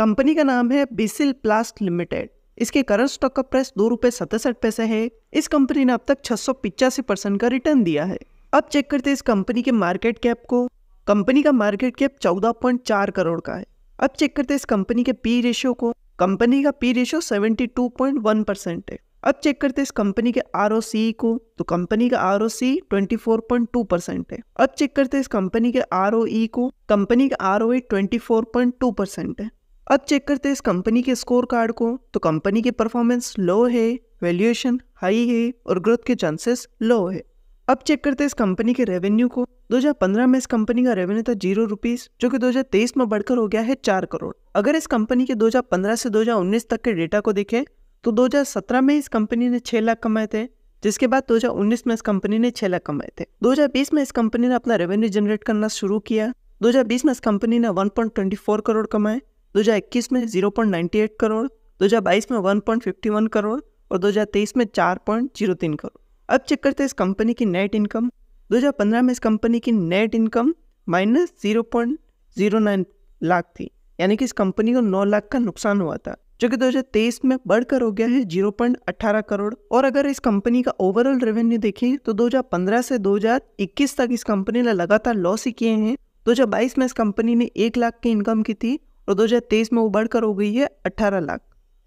company का नाम है बिसिल प्लास्ट लिमिटेड इसके करंट स्टॉक का प्राइस दो रूपए सतसठ पैसे है इस कंपनी ने अब तक छह सौ पिचासी परसेंट का रिटर्न दिया है अब चेक करते हैं इस कंपनी के मार्केट कैप को कंपनी का मार्केट कैप चौदह पॉइंट चार करोड़ का है अब चेक करते हैं इस कंपनी के पी रेशियो को कंपनी का P ratio seventy two point one percent है अब चेक करते हैं इस कंपनी के आर को तो कंपनी का R O C twenty four point two percent है अब चेक करते हैं इस कंपनी के आर को कंपनी का R O twenty four point two percent है अब चेक करते हैं इस कंपनी के स्कोर कार्ड को तो कंपनी की परफॉर्मेंस लो है वैल्यूएशन हाई है और ग्रोथ के चांसेस लो है अब चेक करते हैं इस कंपनी के रेवेन्यू को 2015 में इस कंपनी का रेवेन्यू था जीरो रुपीज जो कि 2023 में बढ़कर हो गया है चार करोड़ अगर इस कंपनी के 2015 से 2019 तक के डेटा को देखें तो 2017 में इस कंपनी ने छह लाख कमाए थे जिसके बाद 2019 में इस कंपनी ने छह लाख कमाए थे 2020 में इस कंपनी ने अपना रेवेन्यू जनरेट करना शुरू किया 2020 में इस कंपनी ने 1.24 करोड़ कमाए दो हजार इक्कीस में zero point ninety eight crore दो हजार बाईस में one point fifty one crore और दो हजार तेईस में चार पॉइंट जीरो तीन करोड़ अब चेक करते हैं इस कंपनी की नेट इनकम दो हजार पंद्रह में इस कंपनी की net income minus zero point zero nine lakh थी यानी कि इस कंपनी को नौ लाख का नुकसान हुआ था जो कि दो हजार तेईस में बढ़कर हो गया है जीरो पॉइंट अट्ठारह करोड़ और अगर इस कंपनी का ओवरऑल रेवेन्यू देखें तो दो हजार पंद्रह से दो हजार इक्कीस तक इस कंपनी ने लगातार लॉस ही किए हैं दो हजार बाईस में इस कंपनी ने एक लाख की इनकम की थी और 2023 में वो बढ़कर हो गई है 18 लाख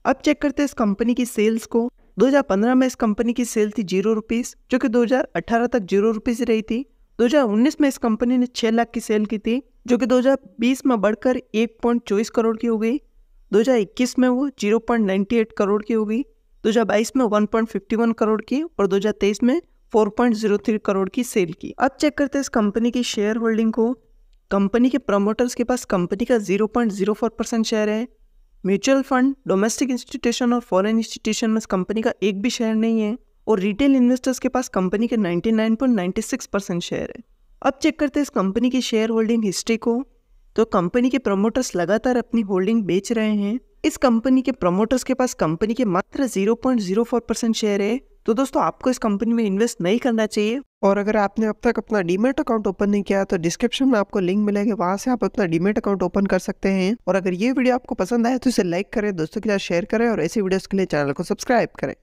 अब चेक करते हैं इस कंपनी की सेल्स को 2015 में इस कंपनी की सेल थी जीरो रुपीज़ जो कि 2018 तक जीरो रुपीज़ रही थी 2019 में इस कंपनी ने छह लाख की सेल की थी जो कि 2020 में बढ़कर 1.24 करोड़ की हो गई 2021 में वो 0.98 करोड़ की हो गई 2022 में वन करोड़ की और 2023 में 4.03 करोड़ की सेल की अब चेक करते हैं इस कंपनी की शेयर होल्डिंग को कंपनी के प्रमोटर्स के पास कंपनी का 0.04 परसेंट शेयर है म्यूचुअल फंड डोमेस्टिक इंस्टीट्यूशन और फॉरेन इंस्टीट्यूशन में कंपनी का एक भी शेयर नहीं है और रिटेल इन्वेस्टर्स के पास कंपनी के 99.96 परसेंट शेयर है अब चेक करते हैं इस कंपनी की शेयर होल्डिंग हिस्ट्री को तो कंपनी के प्रमोटर्स लगातार अपनी होल्डिंग बेच रहे हैं इस कंपनी के प्रमोटर्स के पास कंपनी के मात्र 0.04 परसेंट शेयर है तो दोस्तों आपको इस कंपनी में इन्वेस्ट नहीं करना चाहिए और अगर आपने अब तक अपना डीमेट अकाउंट ओपन नहीं किया तो डिस्क्रिप्शन में आपको लिंक मिलेगा वहाँ से आप अपना डीमेट अकाउंट ओपन कर सकते हैं और अगर ये वीडियो आपको पसंद आए तो इसे लाइक करें दोस्तों के साथ शेयर करें और ऐसी वीडियोज़ के लिए चैनल को सब्सक्राइब करें